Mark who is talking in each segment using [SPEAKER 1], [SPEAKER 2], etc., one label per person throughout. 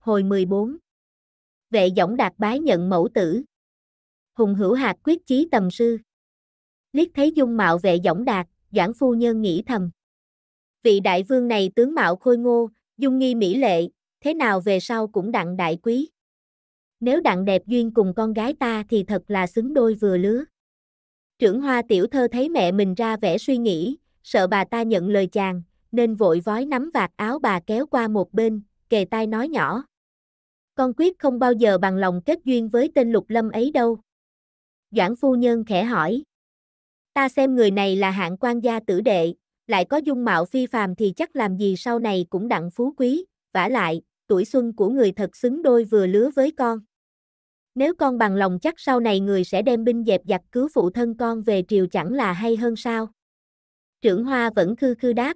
[SPEAKER 1] hồi 14. Vệ giỏng đạt bái nhận mẫu tử. Hùng hữu hạt quyết chí tầm sư. Liếc thấy dung mạo vệ giỏng đạt, doãn phu nhân nghĩ thầm. Vị đại vương này tướng mạo khôi ngô, dung nghi mỹ lệ, thế nào về sau cũng đặng đại quý. Nếu đặng đẹp duyên cùng con gái ta thì thật là xứng đôi vừa lứa. Trưởng hoa tiểu thơ thấy mẹ mình ra vẻ suy nghĩ, sợ bà ta nhận lời chàng, nên vội vói nắm vạt áo bà kéo qua một bên, kề tai nói nhỏ con quyết không bao giờ bằng lòng kết duyên với tên lục lâm ấy đâu. Doãn phu nhân khẽ hỏi. Ta xem người này là hạng quan gia tử đệ, lại có dung mạo phi phàm thì chắc làm gì sau này cũng đặng phú quý, vả lại, tuổi xuân của người thật xứng đôi vừa lứa với con. Nếu con bằng lòng chắc sau này người sẽ đem binh dẹp giặc cứu phụ thân con về triều chẳng là hay hơn sao? Trưởng Hoa vẫn khư khư đáp.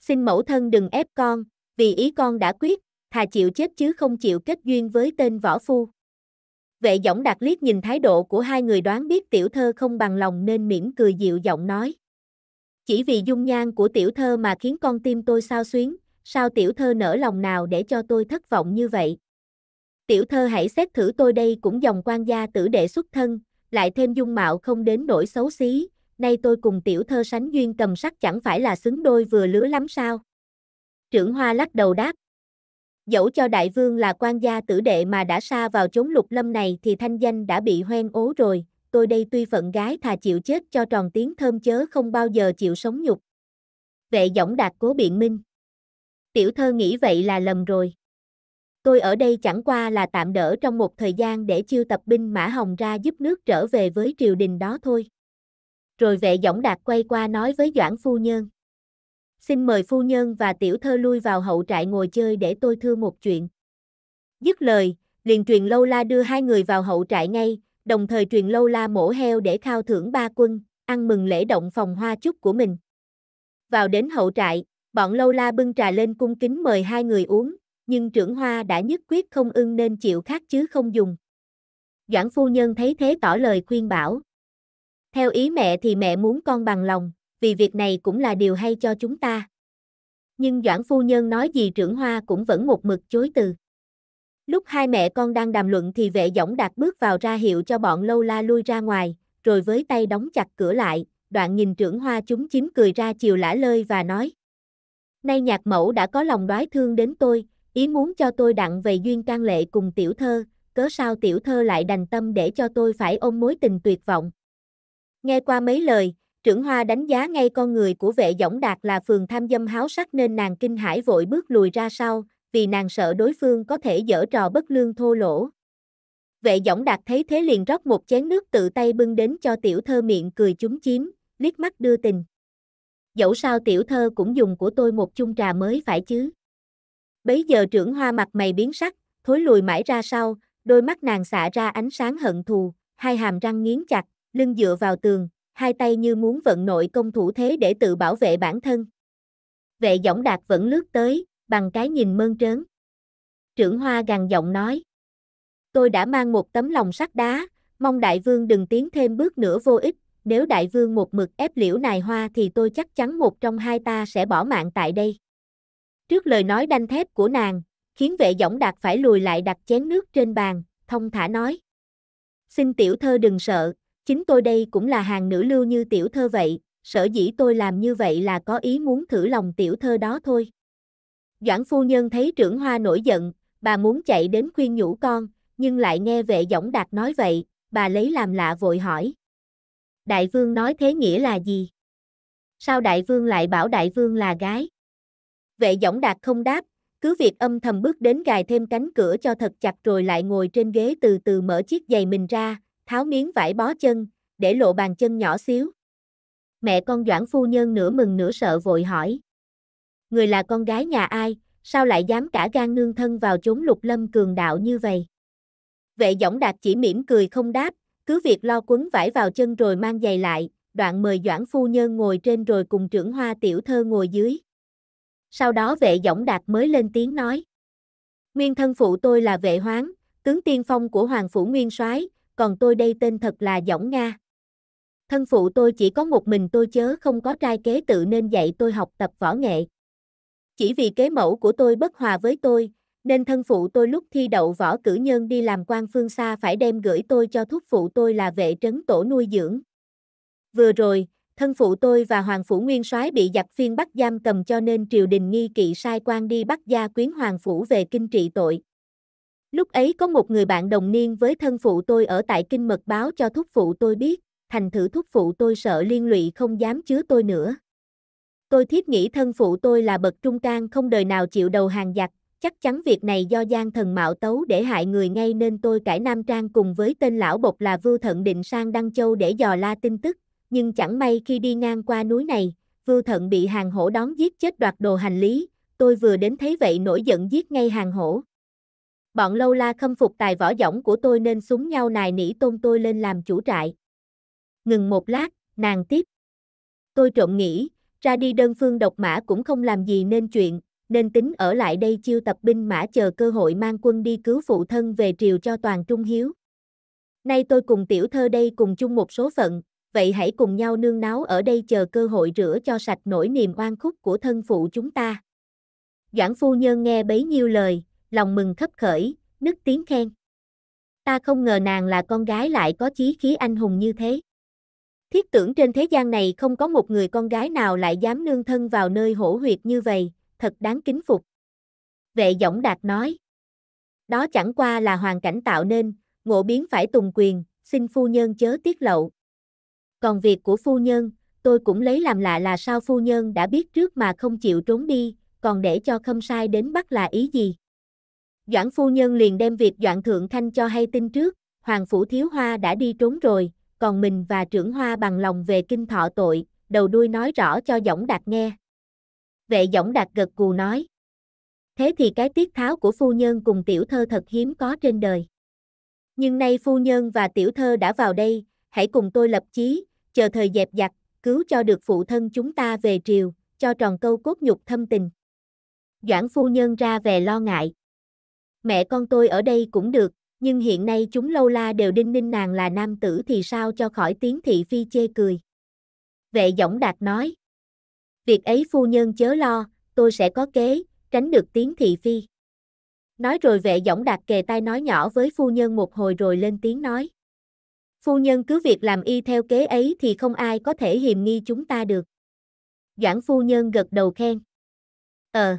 [SPEAKER 1] Xin mẫu thân đừng ép con, vì ý con đã quyết, thà chịu chết chứ không chịu kết duyên với tên võ phu. Vệ giọng đặt liếc nhìn thái độ của hai người đoán biết tiểu thơ không bằng lòng nên mỉm cười dịu giọng nói. Chỉ vì dung nhan của tiểu thơ mà khiến con tim tôi sao xuyến, sao tiểu thơ nở lòng nào để cho tôi thất vọng như vậy. Tiểu thơ hãy xét thử tôi đây cũng dòng quan gia tử đệ xuất thân, lại thêm dung mạo không đến nỗi xấu xí, nay tôi cùng tiểu thơ sánh duyên cầm sắc chẳng phải là xứng đôi vừa lứa lắm sao. Trưởng Hoa lắc đầu đáp, Dẫu cho đại vương là quan gia tử đệ mà đã xa vào chốn lục lâm này thì thanh danh đã bị hoen ố rồi, tôi đây tuy phận gái thà chịu chết cho tròn tiếng thơm chớ không bao giờ chịu sống nhục. Vệ giọng đạt cố biện minh. Tiểu thơ nghĩ vậy là lầm rồi. Tôi ở đây chẳng qua là tạm đỡ trong một thời gian để chiêu tập binh Mã Hồng ra giúp nước trở về với triều đình đó thôi. Rồi vệ giọng đạt quay qua nói với Doãn Phu Nhân xin mời phu nhân và tiểu thơ lui vào hậu trại ngồi chơi để tôi thưa một chuyện. Dứt lời, liền truyền lâu la đưa hai người vào hậu trại ngay, đồng thời truyền lâu la mổ heo để khao thưởng ba quân, ăn mừng lễ động phòng hoa chúc của mình. Vào đến hậu trại, bọn lâu la bưng trà lên cung kính mời hai người uống, nhưng trưởng hoa đã nhất quyết không ưng nên chịu khác chứ không dùng. Doãn phu nhân thấy thế tỏ lời khuyên bảo. Theo ý mẹ thì mẹ muốn con bằng lòng, vì việc này cũng là điều hay cho chúng ta. Nhưng Doãn Phu Nhân nói gì trưởng hoa cũng vẫn một mực chối từ. Lúc hai mẹ con đang đàm luận thì vệ giỏng đạt bước vào ra hiệu cho bọn lâu la lui ra ngoài, rồi với tay đóng chặt cửa lại, đoạn nhìn trưởng hoa chúng chiếm cười ra chiều lả lơi và nói. Nay nhạc mẫu đã có lòng đoái thương đến tôi, ý muốn cho tôi đặng về duyên can lệ cùng tiểu thơ, cớ sao tiểu thơ lại đành tâm để cho tôi phải ôm mối tình tuyệt vọng. Nghe qua mấy lời, Trưởng Hoa đánh giá ngay con người của vệ dõng đạt là phường tham dâm háo sắc nên nàng kinh hãi vội bước lùi ra sau, vì nàng sợ đối phương có thể dở trò bất lương thô lỗ. Vệ dõng đạt thấy thế liền rót một chén nước tự tay bưng đến cho tiểu thơ miệng cười chúng chiếm, liếc mắt đưa tình. Dẫu sao tiểu thơ cũng dùng của tôi một chung trà mới phải chứ. Bấy giờ trưởng hoa mặt mày biến sắc, thối lùi mãi ra sau, đôi mắt nàng xạ ra ánh sáng hận thù, hai hàm răng nghiến chặt, lưng dựa vào tường, hai tay như muốn vận nội công thủ thế để tự bảo vệ bản thân. Vệ giọng đạt vẫn lướt tới, bằng cái nhìn mơn trớn. Trưởng Hoa gằn giọng nói. Tôi đã mang một tấm lòng sắt đá, mong đại vương đừng tiến thêm bước nữa vô ích, nếu đại vương một mực ép liễu nài hoa thì tôi chắc chắn một trong hai ta sẽ bỏ mạng tại đây. Trước lời nói đanh thép của nàng, khiến vệ giọng đạt phải lùi lại đặt chén nước trên bàn, thông thả nói. Xin tiểu thơ đừng sợ, Chính tôi đây cũng là hàng nữ lưu như tiểu thơ vậy, sở dĩ tôi làm như vậy là có ý muốn thử lòng tiểu thơ đó thôi. Doãn phu nhân thấy trưởng hoa nổi giận, bà muốn chạy đến khuyên nhủ con, nhưng lại nghe vệ giỏng đạt nói vậy, bà lấy làm lạ vội hỏi. Đại vương nói thế nghĩa là gì? Sao đại vương lại bảo đại vương là gái? Vệ giỏng đạt không đáp, cứ việc âm thầm bước đến gài thêm cánh cửa cho thật chặt rồi lại ngồi trên ghế từ từ mở chiếc giày mình ra, tháo miếng vải bó chân, để lộ bàn chân nhỏ xíu. Mẹ con Doãn phu nhân nửa mừng nửa sợ vội hỏi. Người là con gái nhà ai, sao lại dám cả gan nương thân vào chốn lục lâm cường đạo như vậy? Vệ giọng đạt chỉ mỉm cười không đáp, cứ việc lo quấn vải vào chân rồi mang giày lại, đoạn mời Doãn phu nhân ngồi trên rồi cùng trưởng hoa tiểu thơ ngồi dưới. Sau đó vệ giọng đạt mới lên tiếng nói. Nguyên thân phụ tôi là vệ hoáng, tướng tiên phong của Hoàng Phủ Nguyên soái còn tôi đây tên thật là Dõng Nga. Thân phụ tôi chỉ có một mình tôi chớ không có trai kế tự nên dạy tôi học tập võ nghệ. Chỉ vì kế mẫu của tôi bất hòa với tôi, nên thân phụ tôi lúc thi đậu võ cử nhân đi làm quan phương xa phải đem gửi tôi cho thúc phụ tôi là vệ trấn tổ nuôi dưỡng. Vừa rồi, thân phụ tôi và hoàng phủ nguyên soái bị giặc phiên bắt giam cầm cho nên triều đình nghi kỵ sai quan đi bắt gia quyến hoàng phủ về kinh trị tội. Lúc ấy có một người bạn đồng niên với thân phụ tôi ở tại Kinh Mật báo cho thúc phụ tôi biết, thành thử thúc phụ tôi sợ liên lụy không dám chứa tôi nữa. Tôi thiết nghĩ thân phụ tôi là bậc trung can không đời nào chịu đầu hàng giặc, chắc chắn việc này do gian thần mạo tấu để hại người ngay nên tôi cải Nam Trang cùng với tên lão bột là Vưu Thận định sang Đăng Châu để dò la tin tức, nhưng chẳng may khi đi ngang qua núi này, Vưu Thận bị hàng hổ đón giết chết đoạt đồ hành lý, tôi vừa đến thấy vậy nổi giận giết ngay hàng hổ bọn lâu la khâm phục tài võ dõng của tôi nên súng nhau nài nỉ tôn tôi lên làm chủ trại. Ngừng một lát, nàng tiếp. Tôi trộm nghĩ, ra đi đơn phương độc mã cũng không làm gì nên chuyện, nên tính ở lại đây chiêu tập binh mã chờ cơ hội mang quân đi cứu phụ thân về triều cho toàn trung hiếu. Nay tôi cùng tiểu thơ đây cùng chung một số phận, vậy hãy cùng nhau nương náo ở đây chờ cơ hội rửa cho sạch nỗi niềm oan khúc của thân phụ chúng ta. Doãn phu nhân nghe bấy nhiêu lời, lòng mừng khấp khởi, nức tiếng khen. Ta không ngờ nàng là con gái lại có chí khí anh hùng như thế. Thiết tưởng trên thế gian này không có một người con gái nào lại dám nương thân vào nơi hổ huyệt như vậy, thật đáng kính phục. Vệ giọng đạt nói. Đó chẳng qua là hoàn cảnh tạo nên, ngộ biến phải tùng quyền, xin phu nhân chớ tiết lậu. Còn việc của phu nhân, tôi cũng lấy làm lạ là sao phu nhân đã biết trước mà không chịu trốn đi, còn để cho khâm sai đến bắt là ý gì. Doãn phu nhân liền đem việc Doãn Thượng Thanh cho hay tin trước, Hoàng Phủ Thiếu Hoa đã đi trốn rồi, còn mình và trưởng Hoa bằng lòng về kinh thọ tội, đầu đuôi nói rõ cho Dõng Đạt nghe. Vệ Dõng Đạt gật cù nói. Thế thì cái tiết tháo của phu nhân cùng tiểu thơ thật hiếm có trên đời. Nhưng nay phu nhân và tiểu thơ đã vào đây, hãy cùng tôi lập chí, chờ thời dẹp giặc, cứu cho được phụ thân chúng ta về triều, cho tròn câu cốt nhục thâm tình. Doãn phu nhân ra về lo ngại mẹ con tôi ở đây cũng được, nhưng hiện nay chúng lâu la đều đinh ninh nàng là nam tử thì sao cho khỏi tiếng thị phi chê cười. Vệ giọng đạt nói, việc ấy phu nhân chớ lo, tôi sẽ có kế, tránh được tiếng thị phi. Nói rồi vệ giọng đạt kề tai nói nhỏ với phu nhân một hồi rồi lên tiếng nói. Phu nhân cứ việc làm y theo kế ấy thì không ai có thể hiềm nghi chúng ta được. Doãn phu nhân gật đầu khen. Ờ,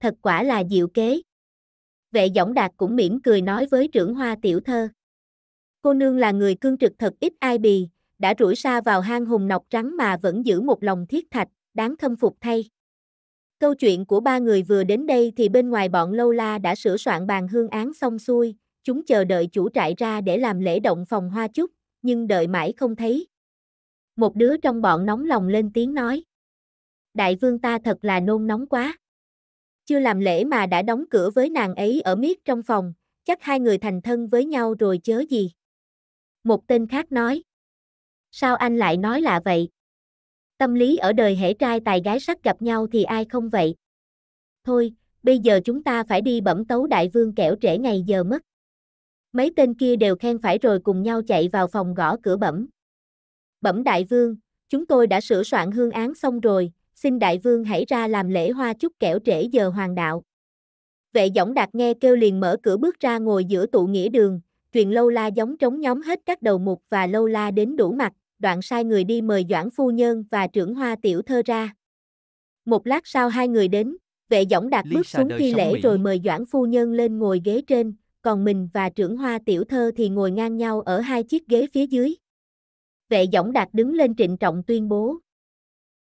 [SPEAKER 1] thật quả là diệu kế vệ giỏng đạt cũng mỉm cười nói với trưởng hoa tiểu thơ. Cô nương là người cương trực thật ít ai bì, đã rủi xa vào hang hùng nọc trắng mà vẫn giữ một lòng thiết thạch, đáng khâm phục thay. Câu chuyện của ba người vừa đến đây thì bên ngoài bọn lâu la đã sửa soạn bàn hương án xong xuôi, chúng chờ đợi chủ trại ra để làm lễ động phòng hoa chúc, nhưng đợi mãi không thấy. Một đứa trong bọn nóng lòng lên tiếng nói. Đại vương ta thật là nôn nóng quá chưa làm lễ mà đã đóng cửa với nàng ấy ở miết trong phòng, chắc hai người thành thân với nhau rồi chớ gì. Một tên khác nói. Sao anh lại nói lạ vậy? Tâm lý ở đời hễ trai tài gái sắc gặp nhau thì ai không vậy? Thôi, bây giờ chúng ta phải đi bẩm tấu đại vương kẻo trễ ngày giờ mất. Mấy tên kia đều khen phải rồi cùng nhau chạy vào phòng gõ cửa bẩm. Bẩm đại vương, chúng tôi đã sửa soạn hương án xong rồi, xin đại vương hãy ra làm lễ hoa chúc kẻo trễ giờ hoàng đạo. Vệ giỏng đạt nghe kêu liền mở cửa bước ra ngồi giữa tụ nghĩa đường, chuyện lâu la giống trống nhóm hết các đầu mục và lâu la đến đủ mặt, đoạn sai người đi mời Doãn Phu Nhân và trưởng hoa tiểu thơ ra. Một lát sau hai người đến, vệ giỏng đạt bước xuống thi lễ rồi mời Doãn Phu Nhân lên ngồi ghế trên, còn mình và trưởng hoa tiểu thơ thì ngồi ngang nhau ở hai chiếc ghế phía dưới. Vệ giỏng đạt đứng lên trịnh trọng tuyên bố,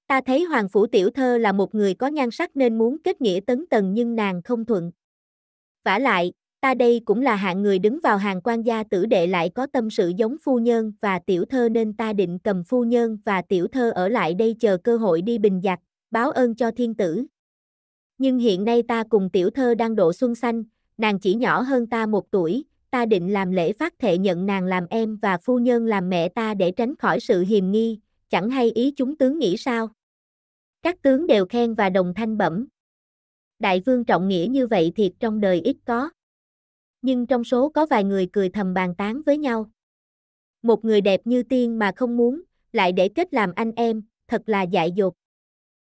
[SPEAKER 1] Ta thấy hoàng phủ tiểu thơ là một người có nhan sắc nên muốn kết nghĩa tấn tần nhưng nàng không thuận. vả lại, ta đây cũng là hạng người đứng vào hàng quan gia tử đệ lại có tâm sự giống phu nhân và tiểu thơ nên ta định cầm phu nhân và tiểu thơ ở lại đây chờ cơ hội đi bình giặc, báo ơn cho thiên tử. Nhưng hiện nay ta cùng tiểu thơ đang độ xuân xanh, nàng chỉ nhỏ hơn ta một tuổi, ta định làm lễ phát thệ nhận nàng làm em và phu nhân làm mẹ ta để tránh khỏi sự hiềm nghi, chẳng hay ý chúng tướng nghĩ sao. Các tướng đều khen và đồng thanh bẩm. Đại vương trọng nghĩa như vậy thiệt trong đời ít có. Nhưng trong số có vài người cười thầm bàn tán với nhau. Một người đẹp như tiên mà không muốn, lại để kết làm anh em, thật là dại dột.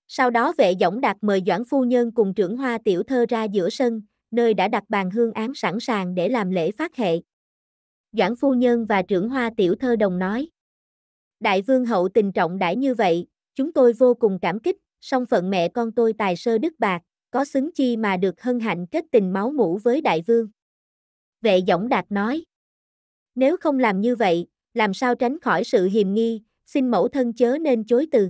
[SPEAKER 1] Sau đó vệ dõng đạt mời Doãn Phu Nhân cùng trưởng hoa tiểu thơ ra giữa sân, nơi đã đặt bàn hương án sẵn sàng để làm lễ phát hệ. Doãn Phu Nhân và trưởng hoa tiểu thơ đồng nói. Đại vương hậu tình trọng đãi như vậy, Chúng tôi vô cùng cảm kích, song phận mẹ con tôi tài sơ đức bạc, có xứng chi mà được hân hạnh kết tình máu mũ với đại vương. Vệ giọng đạt nói. Nếu không làm như vậy, làm sao tránh khỏi sự hiềm nghi, xin mẫu thân chớ nên chối từ.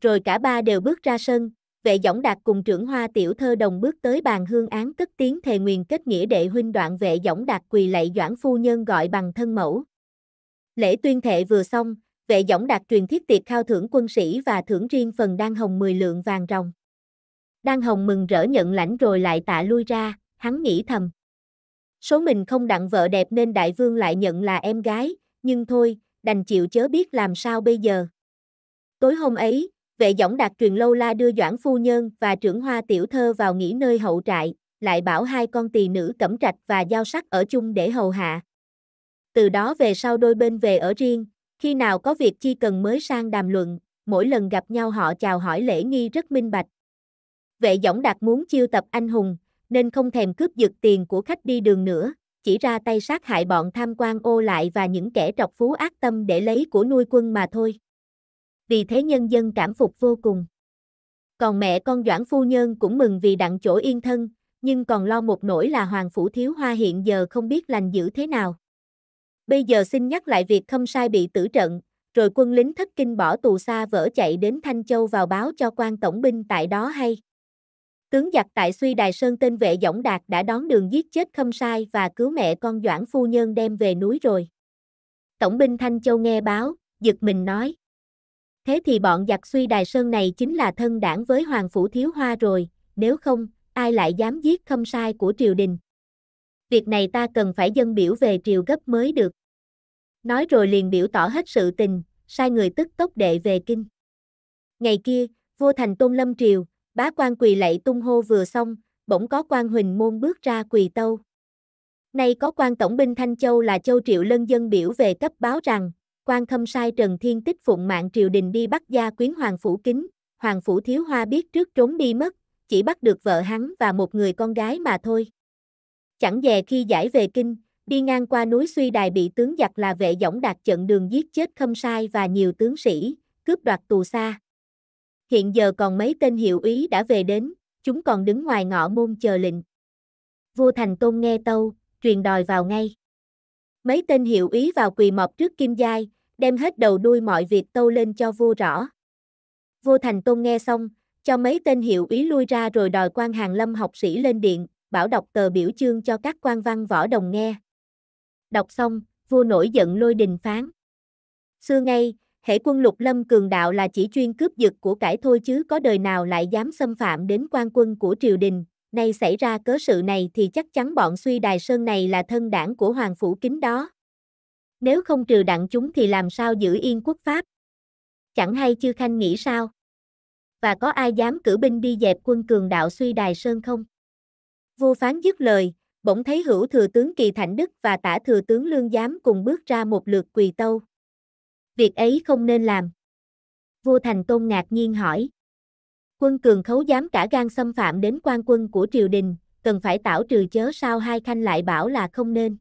[SPEAKER 1] Rồi cả ba đều bước ra sân, vệ giọng đạt cùng trưởng hoa tiểu thơ đồng bước tới bàn hương án cất tiếng thề nguyền kết nghĩa đệ huynh đoạn vệ giọng đạt quỳ lạy doãn phu nhân gọi bằng thân mẫu. Lễ tuyên thệ vừa xong, vệ giỏng đạt truyền thiết tiệc khao thưởng quân sĩ và thưởng riêng phần đan hồng 10 lượng vàng ròng. Đan hồng mừng rỡ nhận lãnh rồi lại tạ lui ra, hắn nghĩ thầm. Số mình không đặng vợ đẹp nên đại vương lại nhận là em gái, nhưng thôi, đành chịu chớ biết làm sao bây giờ. Tối hôm ấy, vệ giỏng đạt truyền lâu la đưa Doãn Phu Nhân và trưởng hoa tiểu thơ vào nghỉ nơi hậu trại, lại bảo hai con tỳ nữ cẩm trạch và giao sắc ở chung để hầu hạ. Từ đó về sau đôi bên về ở riêng, khi nào có việc chi cần mới sang đàm luận, mỗi lần gặp nhau họ chào hỏi lễ nghi rất minh bạch. Vệ giỏng đạt muốn chiêu tập anh hùng, nên không thèm cướp giật tiền của khách đi đường nữa, chỉ ra tay sát hại bọn tham quan ô lại và những kẻ trọc phú ác tâm để lấy của nuôi quân mà thôi. Vì thế nhân dân cảm phục vô cùng. Còn mẹ con Doãn Phu Nhân cũng mừng vì đặng chỗ yên thân, nhưng còn lo một nỗi là Hoàng Phủ Thiếu Hoa hiện giờ không biết lành dữ thế nào. Bây giờ xin nhắc lại việc khâm sai bị tử trận, rồi quân lính thất kinh bỏ tù xa vỡ chạy đến Thanh Châu vào báo cho quan tổng binh tại đó hay. Tướng giặc tại suy đài sơn tên vệ Dõng Đạt đã đón đường giết chết khâm sai và cứu mẹ con Doãn Phu Nhân đem về núi rồi. Tổng binh Thanh Châu nghe báo, giật mình nói. Thế thì bọn giặc suy đài sơn này chính là thân đảng với Hoàng Phủ Thiếu Hoa rồi, nếu không, ai lại dám giết khâm sai của triều đình. Việc này ta cần phải dân biểu về triều gấp mới được nói rồi liền biểu tỏ hết sự tình, sai người tức tốc đệ về kinh. Ngày kia, vua thành tôn lâm triều, bá quan quỳ lạy tung hô vừa xong, bỗng có quan huỳnh môn bước ra quỳ tâu. Nay có quan tổng binh Thanh Châu là Châu Triệu Lân dân biểu về cấp báo rằng, quan khâm sai Trần Thiên Tích phụng mạng triều đình đi bắt gia quyến Hoàng Phủ Kính, Hoàng Phủ Thiếu Hoa biết trước trốn đi mất, chỉ bắt được vợ hắn và một người con gái mà thôi. Chẳng dè khi giải về kinh, Đi ngang qua núi suy đài bị tướng giặc là vệ dõng đạt trận đường giết chết khâm sai và nhiều tướng sĩ, cướp đoạt tù xa. Hiện giờ còn mấy tên hiệu úy đã về đến, chúng còn đứng ngoài ngõ môn chờ lệnh. Vua Thành Tôn nghe tâu, truyền đòi vào ngay. Mấy tên hiệu úy vào quỳ mọp trước Kim Giai, đem hết đầu đuôi mọi việc tâu lên cho vua rõ. Vua Thành Tôn nghe xong, cho mấy tên hiệu úy lui ra rồi đòi quan hàng lâm học sĩ lên điện, bảo đọc tờ biểu chương cho các quan văn võ đồng nghe. Đọc xong, vua nổi giận lôi đình phán. Xưa ngay, hệ quân lục lâm cường đạo là chỉ chuyên cướp giật của cải thôi chứ có đời nào lại dám xâm phạm đến quan quân của triều đình. Nay xảy ra cớ sự này thì chắc chắn bọn suy đài sơn này là thân đảng của hoàng phủ kính đó. Nếu không trừ đặng chúng thì làm sao giữ yên quốc pháp? Chẳng hay chư khanh nghĩ sao? Và có ai dám cử binh đi dẹp quân cường đạo suy đài sơn không? Vua phán dứt lời, bỗng thấy hữu thừa tướng Kỳ Thạnh Đức và tả thừa tướng Lương Giám cùng bước ra một lượt quỳ tâu. Việc ấy không nên làm. Vua Thành Tôn ngạc nhiên hỏi. Quân cường khấu dám cả gan xâm phạm đến quan quân của triều đình, cần phải tảo trừ chớ sao hai khanh lại bảo là không nên.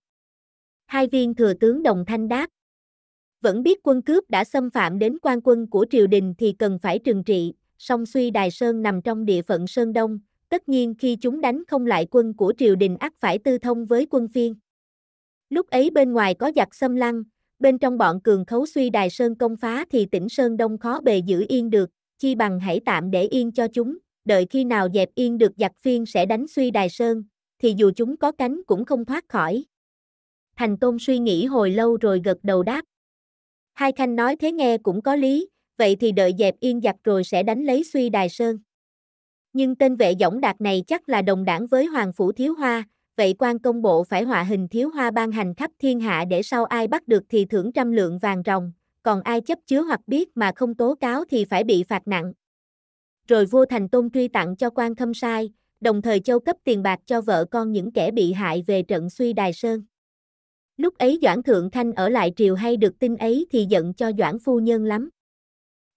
[SPEAKER 1] Hai viên thừa tướng đồng thanh đáp. Vẫn biết quân cướp đã xâm phạm đến quan quân của triều đình thì cần phải trừng trị, song suy Đài Sơn nằm trong địa phận Sơn Đông, tất nhiên khi chúng đánh không lại quân của triều đình ác phải tư thông với quân phiên. Lúc ấy bên ngoài có giặc xâm lăng, bên trong bọn cường khấu suy đài sơn công phá thì tỉnh Sơn Đông khó bề giữ yên được, chi bằng hãy tạm để yên cho chúng, đợi khi nào dẹp yên được giặc phiên sẽ đánh suy đài sơn, thì dù chúng có cánh cũng không thoát khỏi. Thành Tôn suy nghĩ hồi lâu rồi gật đầu đáp. Hai Khanh nói thế nghe cũng có lý, vậy thì đợi dẹp yên giặc rồi sẽ đánh lấy suy đài sơn nhưng tên vệ dõng đạt này chắc là đồng đảng với Hoàng Phủ Thiếu Hoa, vậy quan công bộ phải họa hình Thiếu Hoa ban hành khắp thiên hạ để sau ai bắt được thì thưởng trăm lượng vàng ròng, còn ai chấp chứa hoặc biết mà không tố cáo thì phải bị phạt nặng. Rồi vua Thành Tôn truy tặng cho quan khâm sai, đồng thời châu cấp tiền bạc cho vợ con những kẻ bị hại về trận suy Đài Sơn. Lúc ấy Doãn Thượng Thanh ở lại triều hay được tin ấy thì giận cho Doãn Phu Nhân lắm.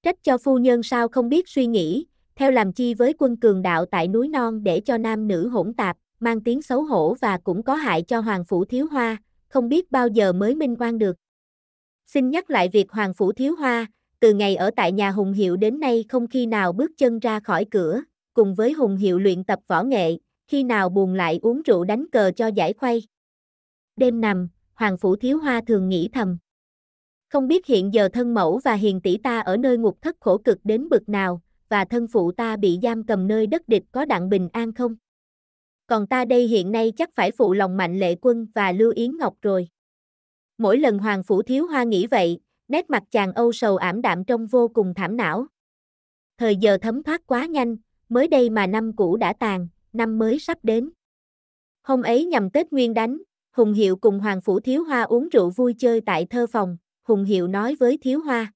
[SPEAKER 1] Trách cho Phu Nhân sao không biết suy nghĩ, theo làm chi với quân cường đạo tại núi non để cho nam nữ hỗn tạp, mang tiếng xấu hổ và cũng có hại cho Hoàng Phủ Thiếu Hoa, không biết bao giờ mới minh oan được. Xin nhắc lại việc Hoàng Phủ Thiếu Hoa, từ ngày ở tại nhà Hùng Hiệu đến nay không khi nào bước chân ra khỏi cửa, cùng với Hùng Hiệu luyện tập võ nghệ, khi nào buồn lại uống rượu đánh cờ cho giải khuây. Đêm nằm, Hoàng Phủ Thiếu Hoa thường nghĩ thầm. Không biết hiện giờ thân mẫu và hiền tỷ ta ở nơi ngục thất khổ cực đến bực nào, và thân phụ ta bị giam cầm nơi đất địch có đặng bình an không? Còn ta đây hiện nay chắc phải phụ lòng mạnh lệ quân và Lưu Yến Ngọc rồi. Mỗi lần Hoàng Phủ Thiếu Hoa nghĩ vậy, nét mặt chàng âu sầu ảm đạm trong vô cùng thảm não. Thời giờ thấm thoát quá nhanh, mới đây mà năm cũ đã tàn, năm mới sắp đến. Hôm ấy nhằm Tết Nguyên đánh, Hùng Hiệu cùng Hoàng Phủ Thiếu Hoa uống rượu vui chơi tại thơ phòng, Hùng Hiệu nói với Thiếu Hoa.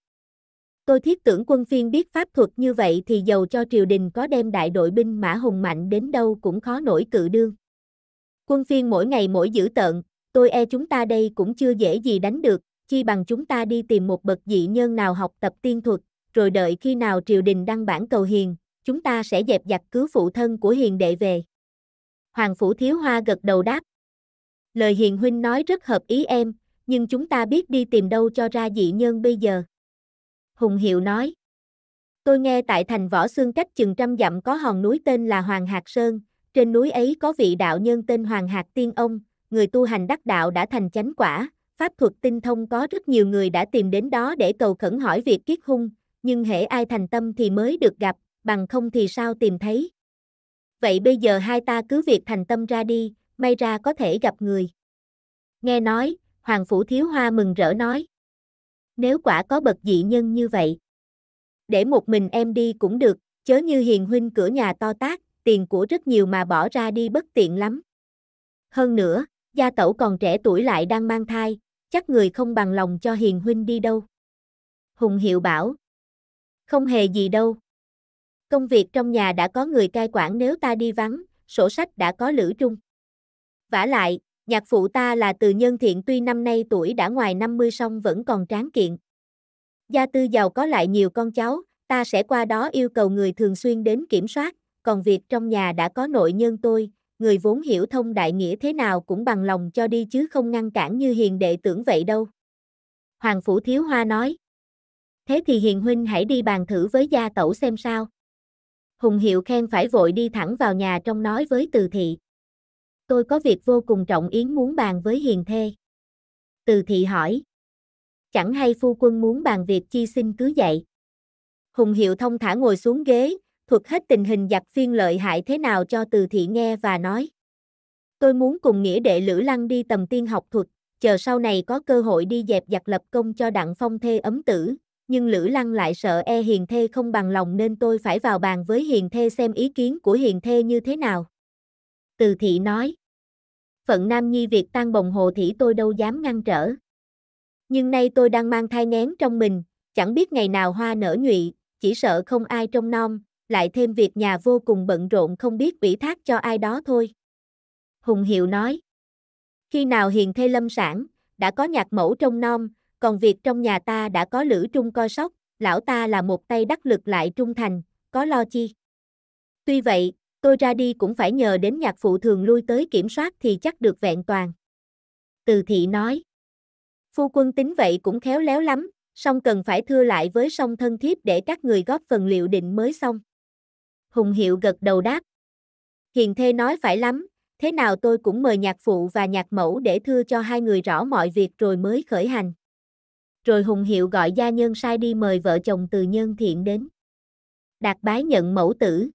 [SPEAKER 1] Tôi thiết tưởng quân phiên biết pháp thuật như vậy thì dầu cho triều đình có đem đại đội binh mã hùng mạnh đến đâu cũng khó nổi cự đương. Quân phiên mỗi ngày mỗi dữ tợn, tôi e chúng ta đây cũng chưa dễ gì đánh được, chi bằng chúng ta đi tìm một bậc dị nhân nào học tập tiên thuật, rồi đợi khi nào triều đình đăng bản cầu hiền, chúng ta sẽ dẹp giặc cứu phụ thân của hiền đệ về. Hoàng Phủ Thiếu Hoa gật đầu đáp. Lời hiền huynh nói rất hợp ý em, nhưng chúng ta biết đi tìm đâu cho ra dị nhân bây giờ. Hùng Hiệu nói. Tôi nghe tại thành võ xương cách chừng trăm dặm có hòn núi tên là Hoàng Hạc Sơn, trên núi ấy có vị đạo nhân tên Hoàng Hạc Tiên Ông, người tu hành đắc đạo đã thành chánh quả, pháp thuật tinh thông có rất nhiều người đã tìm đến đó để cầu khẩn hỏi việc kiết hung, nhưng hễ ai thành tâm thì mới được gặp, bằng không thì sao tìm thấy. Vậy bây giờ hai ta cứ việc thành tâm ra đi, may ra có thể gặp người. Nghe nói, Hoàng Phủ Thiếu Hoa mừng rỡ nói nếu quả có bậc dị nhân như vậy. Để một mình em đi cũng được, chớ như hiền huynh cửa nhà to tác, tiền của rất nhiều mà bỏ ra đi bất tiện lắm. Hơn nữa, gia tẩu còn trẻ tuổi lại đang mang thai, chắc người không bằng lòng cho hiền huynh đi đâu. Hùng Hiệu bảo, không hề gì đâu. Công việc trong nhà đã có người cai quản nếu ta đi vắng, sổ sách đã có lữ trung. vả lại, Nhạc phụ ta là từ nhân thiện tuy năm nay tuổi đã ngoài 50 song vẫn còn tráng kiện. Gia tư giàu có lại nhiều con cháu, ta sẽ qua đó yêu cầu người thường xuyên đến kiểm soát, còn việc trong nhà đã có nội nhân tôi, người vốn hiểu thông đại nghĩa thế nào cũng bằng lòng cho đi chứ không ngăn cản như hiền đệ tưởng vậy đâu. Hoàng Phủ Thiếu Hoa nói. Thế thì hiền huynh hãy đi bàn thử với gia tẩu xem sao. Hùng Hiệu khen phải vội đi thẳng vào nhà trong nói với từ thị tôi có việc vô cùng trọng yến muốn bàn với hiền thê. Từ thị hỏi. Chẳng hay phu quân muốn bàn việc chi xin cứ dậy. Hùng hiệu thông thả ngồi xuống ghế, thuật hết tình hình giặc phiên lợi hại thế nào cho từ thị nghe và nói. Tôi muốn cùng nghĩa đệ Lữ Lăng đi tầm tiên học thuật, chờ sau này có cơ hội đi dẹp giặc lập công cho đặng phong thê ấm tử, nhưng Lữ Lăng lại sợ e hiền thê không bằng lòng nên tôi phải vào bàn với hiền thê xem ý kiến của hiền thê như thế nào. Từ thị nói. Phận Nam Nhi việc tan bồng hồ thị tôi đâu dám ngăn trở. Nhưng nay tôi đang mang thai ngén trong mình, chẳng biết ngày nào hoa nở nhụy, chỉ sợ không ai trông nom, lại thêm việc nhà vô cùng bận rộn không biết ủy thác cho ai đó thôi. Hùng Hiệu nói. Khi nào hiền thê lâm sản, đã có nhạc mẫu trông nom, còn việc trong nhà ta đã có lữ trung coi sóc, lão ta là một tay đắc lực lại trung thành, có lo chi. Tuy vậy, tôi ra đi cũng phải nhờ đến nhạc phụ thường lui tới kiểm soát thì chắc được vẹn toàn. Từ thị nói. Phu quân tính vậy cũng khéo léo lắm, song cần phải thưa lại với song thân thiếp để các người góp phần liệu định mới xong. Hùng hiệu gật đầu đáp. Hiền thê nói phải lắm, thế nào tôi cũng mời nhạc phụ và nhạc mẫu để thưa cho hai người rõ mọi việc rồi mới khởi hành. Rồi Hùng Hiệu gọi gia nhân sai đi mời vợ chồng từ nhân thiện đến. Đạt bái nhận mẫu tử,